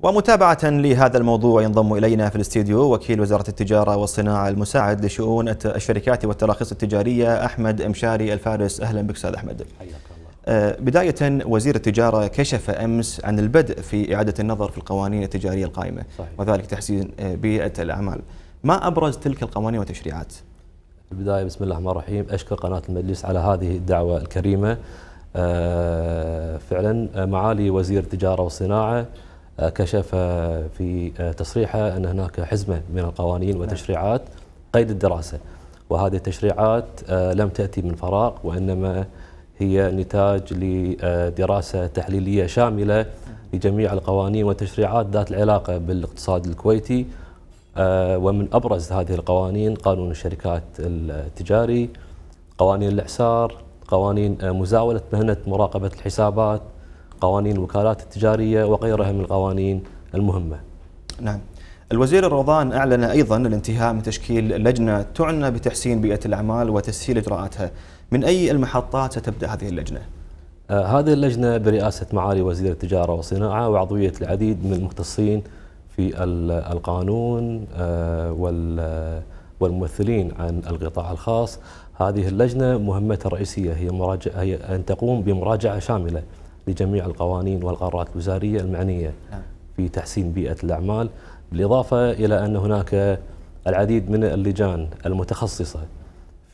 ومتابعة لهذا الموضوع ينضم إلينا في الاستديو وكيل وزارة التجارة والصناعة المساعد لشؤون الشركات والتراخيص التجارية أحمد إمشاري الفارس أهلا بك أستاذ أحمد حياك الله آه، بداية وزير التجارة كشف أمس عن البدء في إعادة النظر في القوانين التجارية القائمة صحيح. وذلك تحسين آه، بيئة الأعمال ما أبرز تلك القوانين والتشريعات؟ في البداية بسم الله الرحمن الرحيم أشكر قناة المجلس على هذه الدعوة الكريمة آه، فعلا معالي وزير التجارة والصناعة آه، كشف في آه، تصريحه أن هناك حزمة من القوانين والتشريعات قيد الدراسة وهذه التشريعات آه، لم تأتي من فراغ وإنما هي نتاج لدراسة تحليلية شاملة لجميع القوانين والتشريعات ذات العلاقة بالاقتصاد الكويتي ومن أبرز هذه القوانين قانون الشركات التجاري قوانين الإعسار قوانين مزاولة مهنة مراقبة الحسابات قوانين الوكالات التجارية وغيرها من القوانين المهمة نعم الوزير الروضان أعلن أيضا الانتهاء من تشكيل لجنة تعنى بتحسين بيئة الأعمال وتسهيل إجراءاتها من أي المحطات ستبدأ هذه اللجنة؟ آه هذه اللجنة برئاسة معالي وزير التجارة والصناعة وعضوية العديد من المختصين في القانون آه والممثلين عن القطاع الخاص هذه اللجنة مهمتها الرئيسية هي, مراجعة هي أن تقوم بمراجعة شاملة لجميع القوانين والقرارات الوزارية المعنية نعم. في تحسين بيئة الأعمال بالإضافة إلى أن هناك العديد من اللجان المتخصصة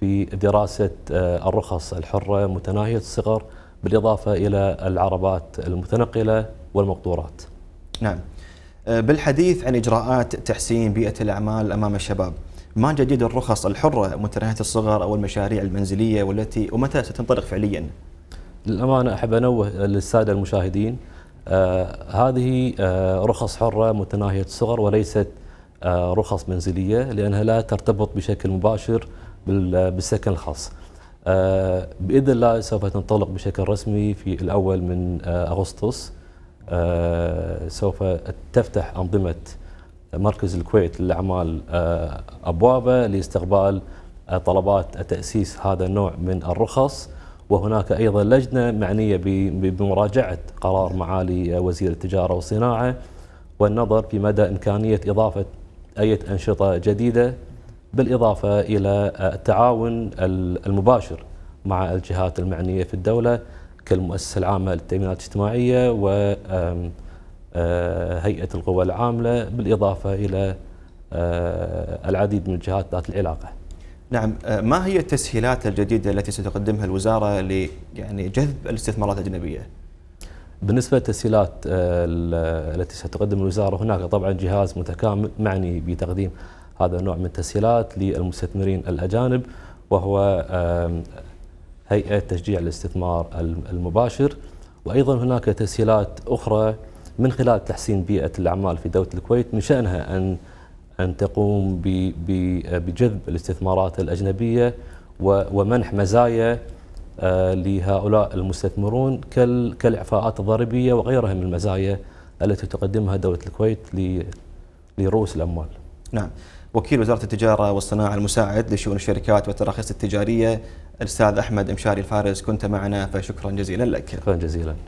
في دراسة آه، الرخص الحرة متناهية الصغر بالإضافة إلى العربات المتنقلة والمقطورات نعم آه، بالحديث عن إجراءات تحسين بيئة الأعمال أمام الشباب ما جديد الرخص الحرة متناهية الصغر أو المشاريع المنزلية والتي ومتى ستنطلق فعلياً؟ للأمانة أحب أنوه للسادة المشاهدين آه هذه آه رخص حرة متناهية الصغر وليست آه رخص منزلية لأنها لا ترتبط بشكل مباشر بالسكن الخاص آه، بإذن الله سوف تنطلق بشكل رسمي في الأول من آه، أغسطس آه، سوف تفتح أنظمة مركز الكويت للأعمال أبوابة لاستقبال طلبات تأسيس هذا النوع من الرخص وهناك أيضا لجنة معنية بمراجعة قرار معالي وزير التجارة والصناعة والنظر في مدى إمكانية إضافة أي أنشطة جديدة بالإضافة إلى التعاون المباشر مع الجهات المعنية في الدولة كالمؤسسة العامة للتأمينات الاجتماعية وهيئة آه، القوى العاملة بالإضافة إلى آه، العديد من الجهات ذات العلاقة نعم آه، ما هي التسهيلات الجديدة التي ستقدمها الوزارة يعني جذب الاستثمارات الأجنبية؟ بالنسبة للتسهيلات آه، التي ستقدم الوزارة هناك طبعا جهاز متكامل معني بتقديم هذا النوع من التسهيلات للمستثمرين الأجانب وهو هيئة تشجيع الاستثمار المباشر وأيضا هناك تسهيلات أخرى من خلال تحسين بيئة الأعمال في دولة الكويت من شأنها أن أن تقوم بجذب الاستثمارات الأجنبية ومنح مزايا آه، لهؤلاء المستثمرون كالإعفاءات الضريبية وغيرها من المزايا التي تقدمها دولة الكويت لرؤوس الأموال نعم وكيل وزارة التجارة والصناعة المساعد لشؤون الشركات والتراخيص التجارية الأستاذ أحمد مشاري الفارس كنت معنا فشكرا جزيلا لك شكرا جزيلا